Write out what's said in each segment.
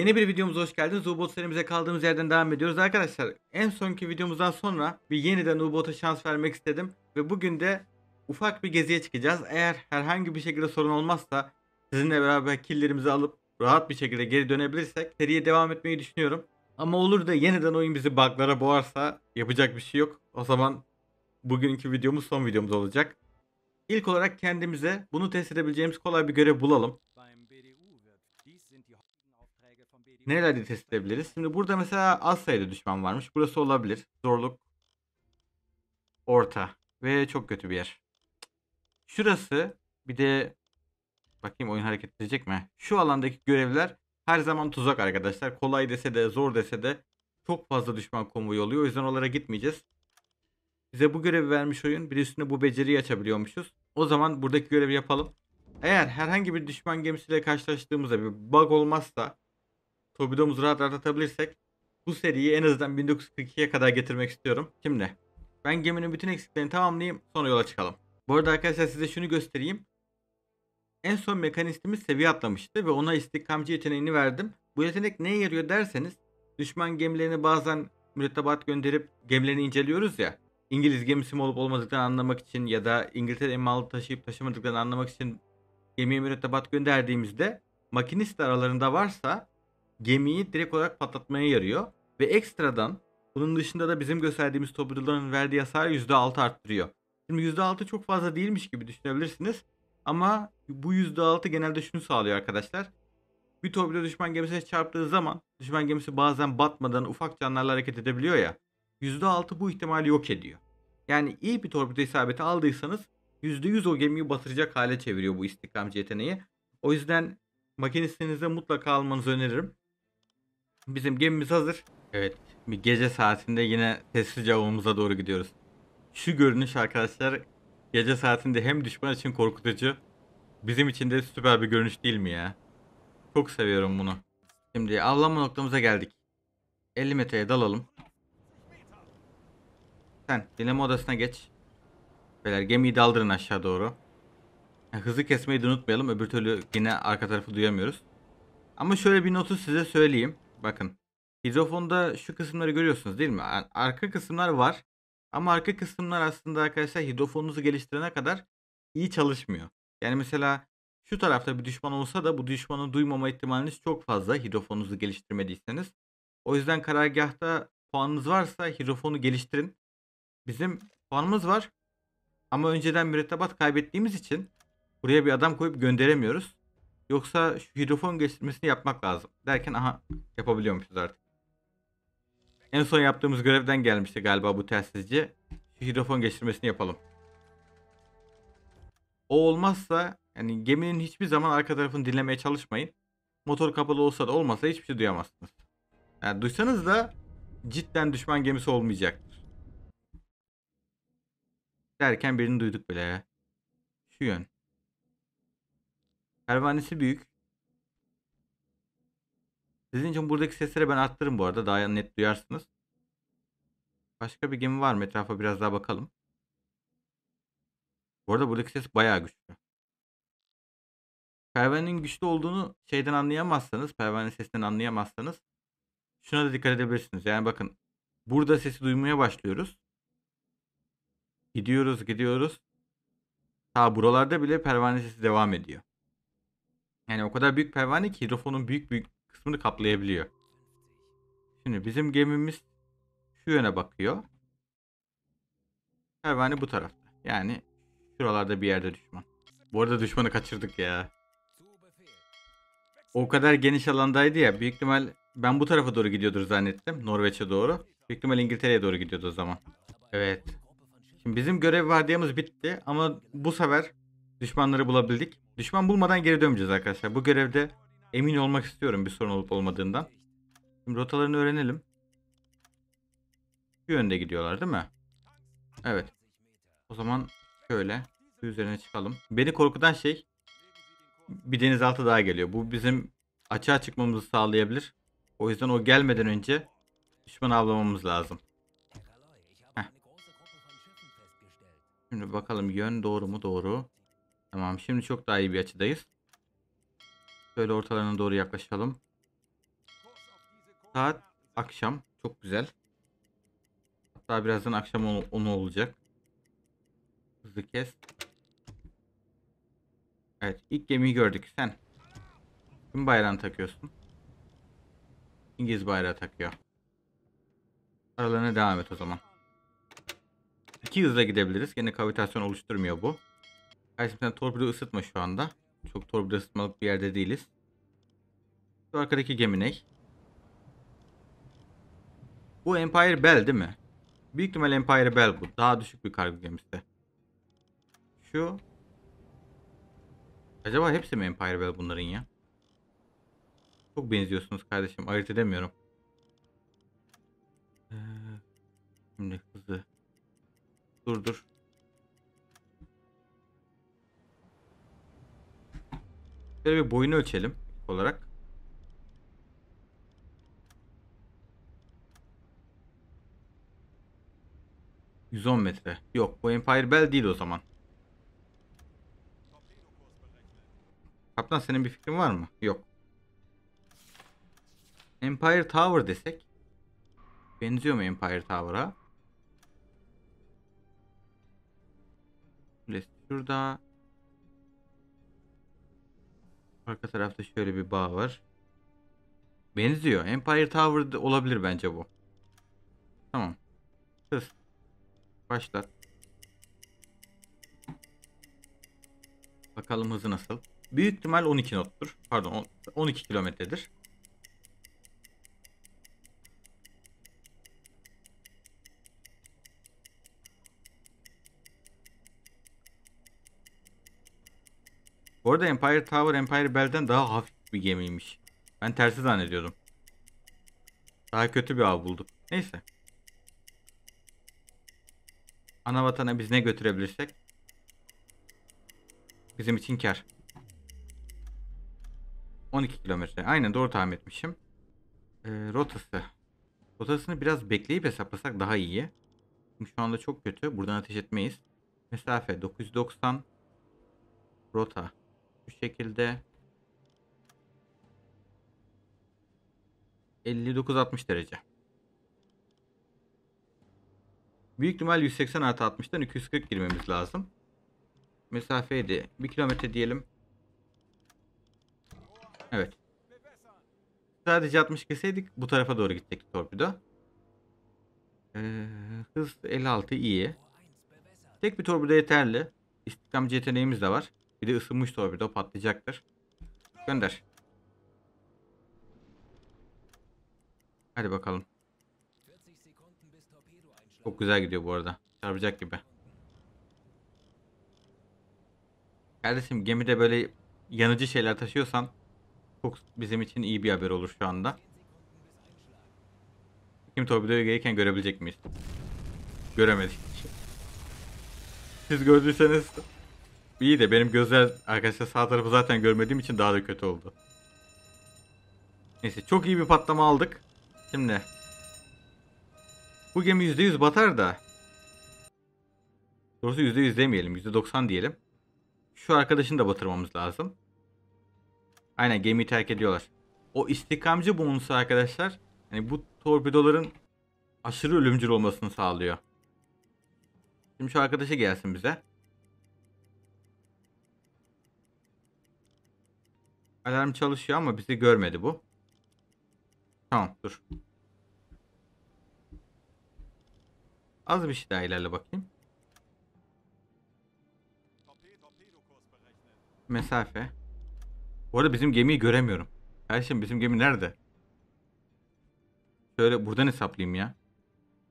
Yeni bir videomuza hoş geldiniz. U-Bot serimize kaldığımız yerden devam ediyoruz. Arkadaşlar en sonki videomuzdan sonra bir yeniden U-Bot'a şans vermek istedim. Ve bugün de ufak bir geziye çıkacağız. Eğer herhangi bir şekilde sorun olmazsa sizinle beraber killerimizi alıp rahat bir şekilde geri dönebilirsek seriye devam etmeyi düşünüyorum. Ama olur da yeniden oyun bizi buglara boğarsa yapacak bir şey yok. O zaman bugünkü videomuz son videomuz olacak. İlk olarak kendimize bunu test edebileceğimiz kolay bir görev bulalım. Nerelerde test edebiliriz? Şimdi burada mesela az sayıda düşman varmış. Burası olabilir. Zorluk orta ve çok kötü bir yer. Şurası bir de bakayım oyun hareket edecek mi? Şu alandaki görevler her zaman tuzak arkadaşlar. Kolay dese de zor dese de çok fazla düşman konvoyu oluyor. O yüzden oralara gitmeyeceğiz. Bize bu görevi vermiş oyun. Bir üstüne bu beceriyi açabiliyormuşuz. O zaman buradaki görevi yapalım. Eğer herhangi bir düşman gemisiyle karşılaştığımızda bir bug olmazsa torpidomuzu rahat rahat atabilirsek bu seriyi en azından 1942'ye kadar getirmek istiyorum. Şimdi ben geminin bütün eksiklerini tamamlayayım sonra yola çıkalım. Bu arada arkadaşlar size şunu göstereyim. En son mekanistimiz seviye atlamıştı ve ona istikamcı yeteneğini verdim. Bu yetenek neye yarıyor derseniz düşman gemilerini bazen mürettebat gönderip gemilerini inceliyoruz ya. İngiliz gemisi mi olup olmadıklarını anlamak için ya da İngiltere emalı taşıyıp taşımadıklarını anlamak için gemiye mürettebat gönderdiğimizde makinist aralarında varsa gemiyi direkt olarak patlatmaya yarıyor. Ve ekstradan bunun dışında da bizim gösterdiğimiz torpedoların verdiği hasar %6 arttırıyor. Şimdi %6 çok fazla değilmiş gibi düşünebilirsiniz. Ama bu %6 genelde şunu sağlıyor arkadaşlar. Bir torpido düşman gemisine çarptığı zaman düşman gemisi bazen batmadan ufak canlarla hareket edebiliyor ya. %6 bu ihtimali yok ediyor. Yani iyi bir torpido isabeti aldıysanız %100 o gemiyi batıracak hale çeviriyor bu istikramcı yeteneği. O yüzden makinistinize mutlaka almanızı öneririm. Bizim gemimiz hazır. Evet. Bir gece saatinde yine sessizce avımıza doğru gidiyoruz. Şu görünüş arkadaşlar gece saatinde hem düşman için korkutucu bizim için de süper bir görünüş değil mi ya? Çok seviyorum bunu. Şimdi avlanma noktamıza geldik. 50 metreye dalalım. Sen dinleme odasına geç. Beyler gemiyi daldırın aşağı doğru. Hızı kesmeyi de unutmayalım. Öbür türlü yine arka tarafı duyamıyoruz. Ama şöyle bir notu size söyleyeyim. Bakın. Hidrofonda şu kısımları görüyorsunuz değil mi? Arka kısımlar var. Ama arka kısımlar aslında arkadaşlar hidrofonunuzu geliştirene kadar iyi çalışmıyor. Yani mesela şu tarafta bir düşman olsa da bu düşmanı duymama ihtimaliniz çok fazla hidrofonunuzu geliştirmediyseniz. O yüzden karargahta puanınız varsa hidrofonu geliştirin. Bizim puanımız var. Ama önceden mürettebat kaybettiğimiz için buraya bir adam koyup gönderemiyoruz. Yoksa şu hidrofon geçirmesini yapmak lazım. Derken aha yapabiliyormuşuz artık. En son yaptığımız görevden gelmişti galiba bu telsizci. Şu hidrofon geçirmesini yapalım. O olmazsa yani geminin hiçbir zaman arka tarafını dinlemeye çalışmayın. Motor kapalı olsa da olmasa hiçbir şey duyamazsınız. Yani duysanız da cidden düşman gemisi olmayacaktır. Derken birini duyduk bile. Şu yön. Pervanesi büyük. Sizin için buradaki sesleri ben arttırırım bu arada. Daha net duyarsınız. Başka bir gemi var mı? Etrafa biraz daha bakalım. Bu arada buradaki ses bayağı güçlü. Pervanenin güçlü olduğunu şeyden anlayamazsanız, pervane sesinden anlayamazsanız şuna da dikkat edebilirsiniz. Yani bakın burada sesi duymaya başlıyoruz. Gidiyoruz, gidiyoruz. Ta buralarda bile pervane sesi devam ediyor. Yani o kadar büyük pervane ki hidrofonun büyük büyük kısmını kaplayabiliyor. Şimdi bizim gemimiz şu yöne bakıyor. Pervane bu tarafta. Yani şuralarda bir yerde düşman. Bu arada düşmanı kaçırdık ya. O kadar geniş alandaydı ya. Büyük ihtimal ben bu tarafa doğru gidiyordur zannettim. Norveç'e doğru. Büyük ihtimal İngiltere'ye doğru gidiyordu o zaman. Evet. Şimdi bizim görev vardiyamız bitti ama bu sefer düşmanları bulabildik. Düşman bulmadan geri dönmeyeceğiz arkadaşlar. Bu görevde emin olmak istiyorum bir sorun olup olmadığından. Şimdi rotalarını öğrenelim. Şu yönde gidiyorlar değil mi? Evet. O zaman şöyle su üzerine çıkalım. Beni korkutan şey bir denizaltı daha geliyor. Bu bizim açığa çıkmamızı sağlayabilir. O yüzden o gelmeden önce düşmanı avlamamız lazım. Heh. Şimdi bakalım yön doğru mu? Doğru. Tamam şimdi çok daha iyi bir açıdayız. Şöyle ortalarına doğru yaklaşalım. Saat akşam. Çok güzel. Hatta birazdan akşam 10 olacak. Hızlı kes. Evet ilk gemiyi gördük. Sen kim bayrağını takıyorsun? İngiliz bayrağı takıyor. Aralarına devam et o zaman. İki hızla gidebiliriz. Yine kavitasyon oluşturmuyor bu. Kardeşim sen torpido ısıtma şu anda. Çok torpido ısıtmalık bir yerde değiliz. Şu arkadaki gemi ne? Bu Empire Bell değil mi? Büyük ihtimal Empire Bell bu. Daha düşük bir kargo gemisi. Şu. Acaba hepsi mi Empire Bell bunların ya? Çok benziyorsunuz kardeşim. Ayırt edemiyorum. Ee, şimdi hızı. Dur dur. Şöyle bir boyunu ölçelim olarak. ...110 metre. Yok bu Empire Bell değil o zaman. Kaptan senin bir fikrin var mı? Yok. Empire Tower desek. Benziyor mu Empire Tower'a? Şurada Arka tarafta şöyle bir bağ var. Benziyor. Empire Tower olabilir bence bu. Tamam. Hız. Başlat. Bakalım hızı nasıl. Büyük ihtimal 12 nottur. Pardon 12 kilometredir. Orada Empire Tower Empire Bell'den daha hafif bir gemiymiş. Ben tersi zannediyordum. Daha kötü bir av buldum. Neyse. Ana vatana biz ne götürebilirsek bizim için kar. 12 kilometre. Aynen doğru tahmin etmişim. Ee, rotası. Rotasını biraz bekleyip hesaplasak daha iyi. Çünkü şu anda çok kötü. Buradan ateş etmeyiz. Mesafe 990 rota bir şekilde 59-60 derece. Büyük ihtimal 180 artı 60'tan 240 girmemiz lazım. Mesafeyi de 1 kilometre diyelim. Evet. Sadece 60 keseydik bu tarafa doğru gidecekti torpido. Ee, hız 56 iyi. Tek bir torpido yeterli. İstikam yeteneğimiz de var. Bir de ısınmış torpido patlayacaktır. Gönder. Hadi bakalım. Çok güzel gidiyor bu arada. Çarpacak gibi. Kardeşim gemide böyle yanıcı şeyler taşıyorsan çok bizim için iyi bir haber olur şu anda. Kim torpidoya gelirken görebilecek miyiz? Göremedik. Siz gördüyseniz İyi de benim gözler arkadaşlar sağ tarafı zaten görmediğim için daha da kötü oldu. Neyse çok iyi bir patlama aldık. Şimdi bu gemi %100 batar da doğrusu %100 demeyelim %90 diyelim. Şu arkadaşını da batırmamız lazım. Aynen gemiyi terk ediyorlar. O istikamcı bonusu arkadaşlar yani bu torpidoların aşırı ölümcül olmasını sağlıyor. Şimdi şu arkadaşı gelsin bize. Alarm çalışıyor ama bizi görmedi bu. Tamam dur. Az bir şey daha ilerle bakayım. Mesafe. Bu arada bizim gemiyi göremiyorum. Kardeşim bizim gemi nerede? Şöyle buradan hesaplayayım ya.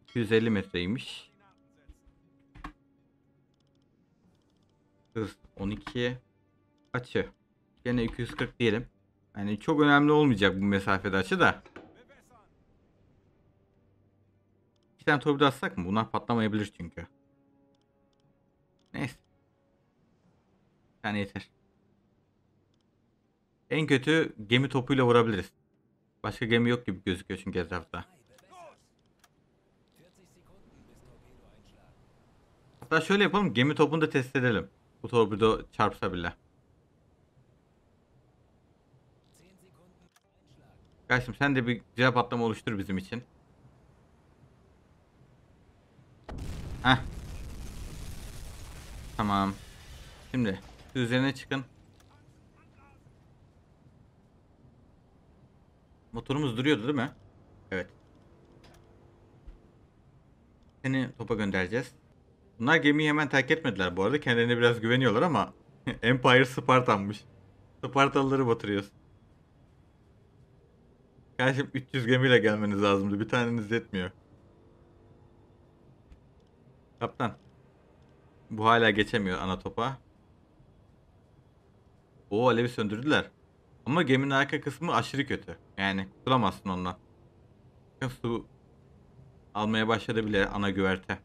250 metreymiş. Hız 12. Açı. Yine 240 diyelim. Yani çok önemli olmayacak bu mesafede açı da. İki tane torpido atsak mı? Bunlar patlamayabilir çünkü. Neyse. Bir tane yeter. En kötü gemi topuyla vurabiliriz. Başka gemi yok gibi gözüküyor çünkü etrafta. Hatta şöyle yapalım. Gemi topunu da test edelim. Bu torpido çarpsa bile. Kardeşim sen de bir cevap atlama oluştur bizim için. Heh. Tamam. Şimdi üzerine çıkın. Motorumuz duruyordu değil mi? Evet. Seni topa göndereceğiz. Bunlar gemiyi hemen terk etmediler bu arada. Kendilerine biraz güveniyorlar ama Empire Spartan'mış. Spartalıları batırıyoruz. Kardeşim 300 gemiyle gelmeniz lazımdı. Bir taneniz yetmiyor. Kaptan. Bu hala geçemiyor ana topa. O alevi söndürdüler. Ama geminin arka kısmı aşırı kötü. Yani kurtulamazsın ondan. Su almaya başladı bile ana güverte.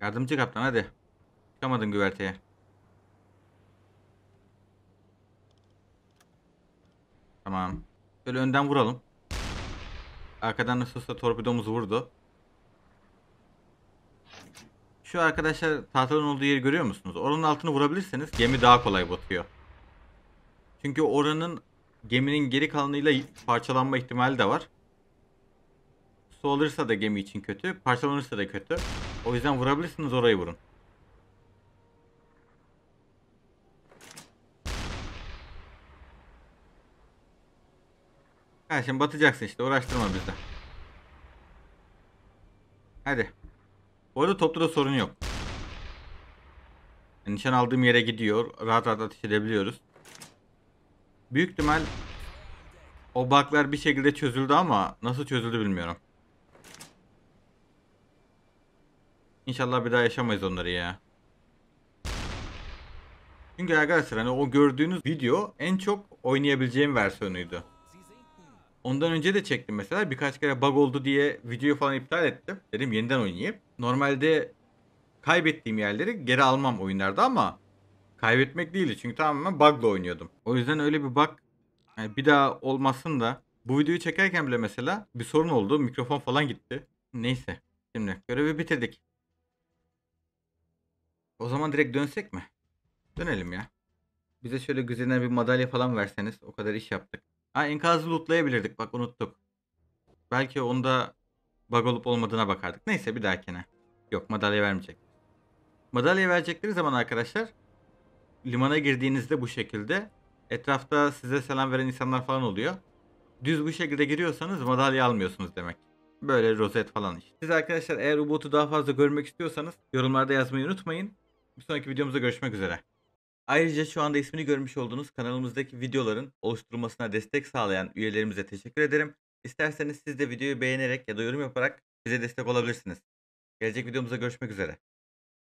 Yardımcı kaptan hadi. Çıkamadın güverteye. Tamam. Şöyle önden vuralım. Arkadan Nasus'ta torpidomuzu vurdu. Şu arkadaşlar tahtaların olduğu yeri görüyor musunuz? Oranın altını vurabilirseniz gemi daha kolay batıyor. Çünkü oranın geminin geri kalanıyla parçalanma ihtimali de var. Su alırsa da gemi için kötü, parçalanırsa da kötü. O yüzden vurabilirsiniz orayı vurun. Ha şimdi batacaksın işte uğraştırma bizi. Hadi. Bu arada topta da sorun yok. Yani nişan aldığım yere gidiyor. Rahat rahat ateş edebiliyoruz. Büyük ihtimal o bug'lar bir şekilde çözüldü ama nasıl çözüldü bilmiyorum. İnşallah bir daha yaşamayız onları ya. Çünkü arkadaşlar hani o gördüğünüz video en çok oynayabileceğim versiyonuydu. Ondan önce de çektim mesela. Birkaç kere bug oldu diye videoyu falan iptal ettim. Dedim yeniden oynayayım. Normalde kaybettiğim yerleri geri almam oyunlarda ama kaybetmek değildi. Çünkü tamamen bugla oynuyordum. O yüzden öyle bir bug yani bir daha olmasın da bu videoyu çekerken bile mesela bir sorun oldu. Mikrofon falan gitti. Neyse. Şimdi görevi bitirdik. O zaman direkt dönsek mi? Dönelim ya. Bize şöyle güzel bir madalya falan verseniz o kadar iş yaptık. Ha enkazı lootlayabilirdik bak unuttuk. Belki onda bug olup olmadığına bakardık. Neyse bir dahakine. Yok madalya vermeyecek. Madalya verecekleri zaman arkadaşlar limana girdiğinizde bu şekilde etrafta size selam veren insanlar falan oluyor. Düz bu şekilde giriyorsanız madalya almıyorsunuz demek. Böyle rozet falan işte. Siz arkadaşlar eğer Ubuntu daha fazla görmek istiyorsanız yorumlarda yazmayı unutmayın. Bir sonraki videomuzda görüşmek üzere. Ayrıca şu anda ismini görmüş olduğunuz kanalımızdaki videoların oluşturulmasına destek sağlayan üyelerimize teşekkür ederim. İsterseniz siz de videoyu beğenerek ya da yorum yaparak bize destek olabilirsiniz. Gelecek videomuzda görüşmek üzere.